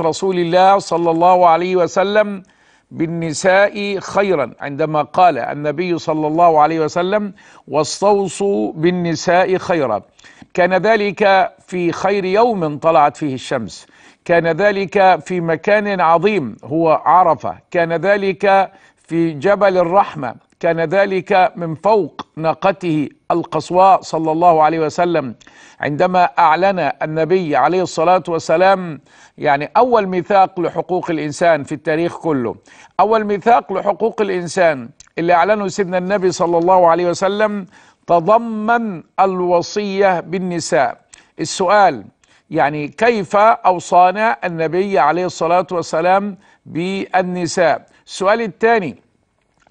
رسول الله صلى الله عليه وسلم بالنساء خيرا عندما قال النبي صلى الله عليه وسلم واستوصوا بالنساء خيرا كان ذلك في خير يوم طلعت فيه الشمس كان ذلك في مكان عظيم هو عرفه كان ذلك في جبل الرحمه كان ذلك من فوق ناقته القصواء صلى الله عليه وسلم عندما أعلن النبي عليه الصلاة والسلام يعني أول ميثاق لحقوق الإنسان في التاريخ كله أول ميثاق لحقوق الإنسان اللي أعلنه سيدنا النبي صلى الله عليه وسلم تضمن الوصية بالنساء السؤال يعني كيف أوصانا النبي عليه الصلاة والسلام بالنساء السؤال الثاني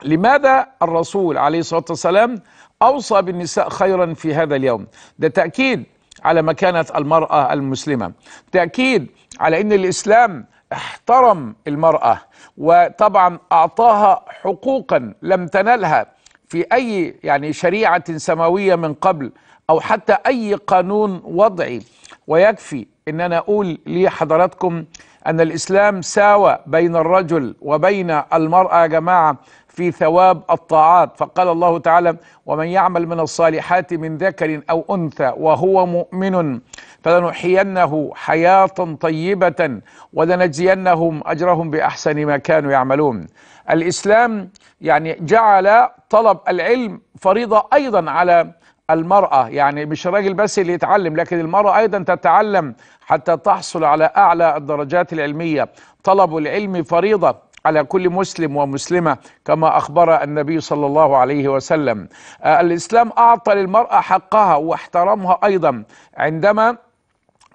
لماذا الرسول عليه الصلاة والسلام أوصى بالنساء خيرا في هذا اليوم ده تأكيد على مكانة المرأة المسلمة تأكيد على أن الإسلام احترم المرأة وطبعا أعطاها حقوقا لم تنلها في أي يعني شريعة سماوية من قبل أو حتى أي قانون وضعي ويكفي أن أنا أقول لحضراتكم أن الإسلام ساوى بين الرجل وبين المرأة يا جماعة في ثواب الطاعات فقال الله تعالى ومن يعمل من الصالحات من ذكر أو أنثى وهو مؤمن فلنحيينه حياة طيبة ولنجزينهم أجرهم بأحسن ما كانوا يعملون الإسلام يعني جعل طلب العلم فريضة أيضا على المرأة يعني مش الراجل بس اللي يتعلم لكن المرأة أيضا تتعلم حتى تحصل على أعلى الدرجات العلمية طلب العلم فريضة على كل مسلم ومسلمة كما أخبر النبي صلى الله عليه وسلم آه، الإسلام أعطى للمرأة حقها واحترمها أيضا عندما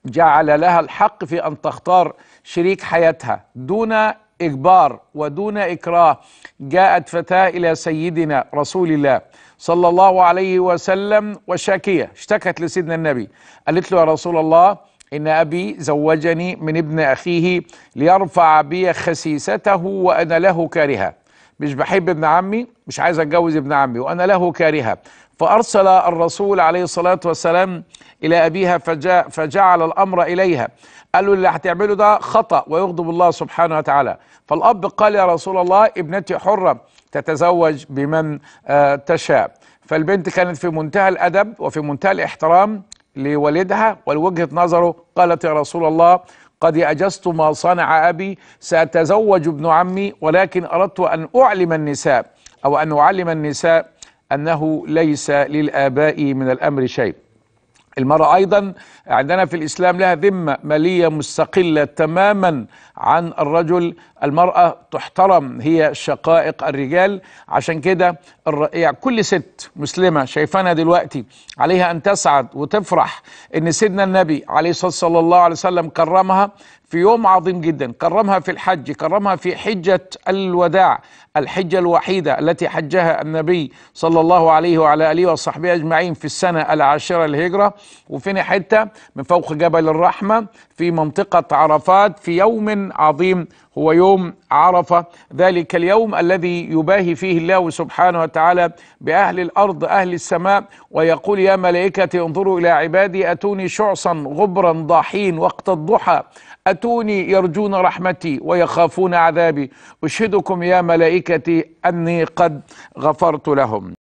جعل لها الحق في أن تختار شريك حياتها دون إجبار ودون إكراه جاءت فتاة إلى سيدنا رسول الله صلى الله عليه وسلم وشاكية اشتكت لسيدنا النبي قالت له يا رسول الله إن أبي زوجني من ابن أخيه ليرفع بي خسيسته وأنا له كارهة مش بحب ابن عمي مش عايز أتجوز ابن عمي وأنا له كارهة فأرسل الرسول عليه الصلاة والسلام إلى أبيها فجاء فجعل الأمر إليها قالوا اللي هتعمله ده خطأ ويغضب الله سبحانه وتعالى فالأب قال يا رسول الله ابنتي حرة تتزوج بمن آه، تشاء فالبنت كانت في منتهى الأدب وفي منتهى الاحترام لوالدها ولوجهة نظره قالت يا رسول الله قد أجزت ما صنع أبي سأتزوج ابن عمي ولكن أردت أن أعلم النساء أو أن أعلم النساء أنه ليس للآباء من الأمر شيء المرأة أيضا عندنا في الإسلام لها ذمة مالية مستقلة تماما عن الرجل المرأة تحترم هي شقائق الرجال عشان كده يعني كل ست مسلمة شايفانها دلوقتي عليها أن تسعد وتفرح إن سيدنا النبي عليه الصلاة والسلام كرمها في يوم عظيم جدا كرمها في الحج كرمها في حجة الوداع الحجة الوحيدة التي حجها النبي صلى الله عليه وعلى آله وصحبه أجمعين في السنة العاشرة الهجرة وفي حتة من فوق جبل الرحمة في منطقة عرفات في يوم عظيم هو يوم عرفة ذلك اليوم الذي يباهي فيه الله سبحانه وتعالى بأهل الأرض أهل السماء ويقول يا ملائكتي انظروا إلى عبادي أتوني شعصا غبرا ضاحين وقت الضحى ياتوني يرجون رحمتي ويخافون عذابي اشهدكم يا ملائكتي اني قد غفرت لهم